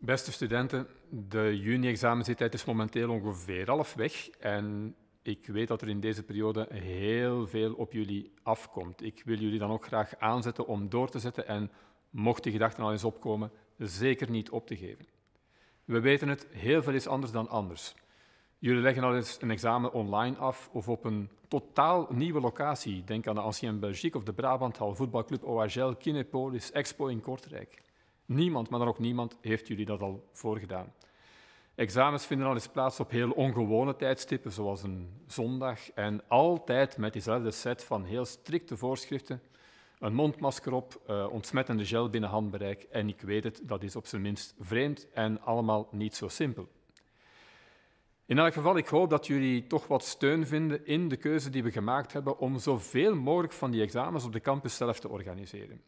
Beste studenten, de juni examenzittijd is momenteel ongeveer half weg en ik weet dat er in deze periode heel veel op jullie afkomt. Ik wil jullie dan ook graag aanzetten om door te zetten en, mocht die gedachten al eens opkomen, zeker niet op te geven. We weten het, heel veel is anders dan anders. Jullie leggen al eens een examen online af of op een totaal nieuwe locatie. Denk aan de Ancien Belgique of de Brabanthal, voetbalclub OHL, Kinepolis, Expo in Kortrijk. Niemand, maar dan ook niemand, heeft jullie dat al voorgedaan. Examens vinden al eens plaats op heel ongewone tijdstippen, zoals een zondag, en altijd met diezelfde set van heel strikte voorschriften. Een mondmasker op, uh, ontsmettende gel binnen handbereik, en ik weet het, dat is op zijn minst vreemd en allemaal niet zo simpel. In elk geval, ik hoop dat jullie toch wat steun vinden in de keuze die we gemaakt hebben om zoveel mogelijk van die examens op de campus zelf te organiseren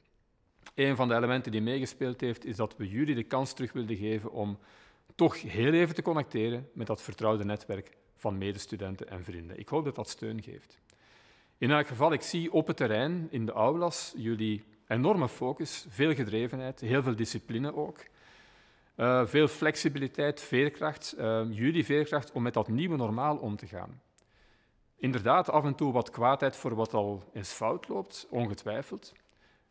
een van de elementen die meegespeeld heeft, is dat we jullie de kans terug wilden geven om toch heel even te connecteren met dat vertrouwde netwerk van medestudenten en vrienden. Ik hoop dat dat steun geeft. In elk geval, ik zie op het terrein, in de aulas, jullie enorme focus, veel gedrevenheid, heel veel discipline ook. Eh, veel flexibiliteit, veerkracht, eh, jullie veerkracht om met dat nieuwe normaal om te gaan. Inderdaad, af en toe wat kwaadheid voor wat al eens fout loopt, ongetwijfeld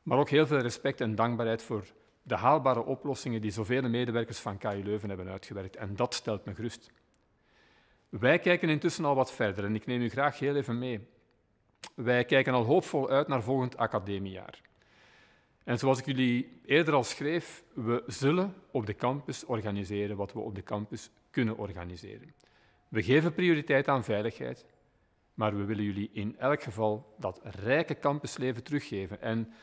maar ook heel veel respect en dankbaarheid voor de haalbare oplossingen die zoveel medewerkers van KU Leuven hebben uitgewerkt. En dat stelt me gerust. Wij kijken intussen al wat verder en ik neem u graag heel even mee. Wij kijken al hoopvol uit naar volgend academiejaar. En zoals ik jullie eerder al schreef, we zullen op de campus organiseren wat we op de campus kunnen organiseren. We geven prioriteit aan veiligheid, maar we willen jullie in elk geval dat rijke campusleven teruggeven. En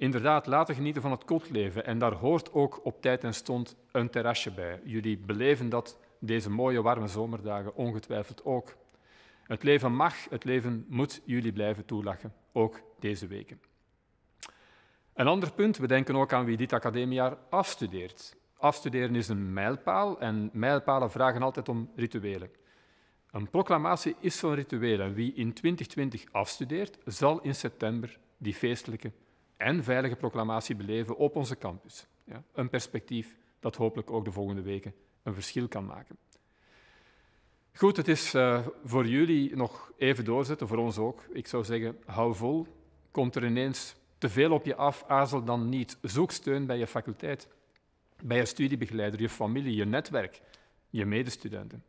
inderdaad laten genieten van het kotleven. En daar hoort ook op tijd en stond een terrasje bij. Jullie beleven dat deze mooie warme zomerdagen ongetwijfeld ook. Het leven mag, het leven moet jullie blijven toelachen, ook deze weken. Een ander punt, we denken ook aan wie dit academiaar afstudeert. Afstuderen is een mijlpaal en mijlpalen vragen altijd om rituelen. Een proclamatie is zo'n ritueel en wie in 2020 afstudeert, zal in september die feestelijke en veilige proclamatie beleven op onze campus. Ja, een perspectief dat hopelijk ook de volgende weken een verschil kan maken. Goed, het is eh, voor jullie nog even doorzetten, voor ons ook. Ik zou zeggen, hou vol. Komt er ineens te veel op je af, aarzel dan niet. Zoek steun bij je faculteit, bij je studiebegeleider, je familie, je netwerk, je medestudenten.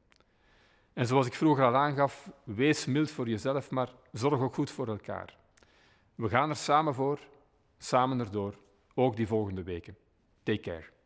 En zoals ik vroeger al aangaf, wees mild voor jezelf, maar zorg ook goed voor elkaar. We gaan er samen voor samen erdoor, ook die volgende weken. Take care.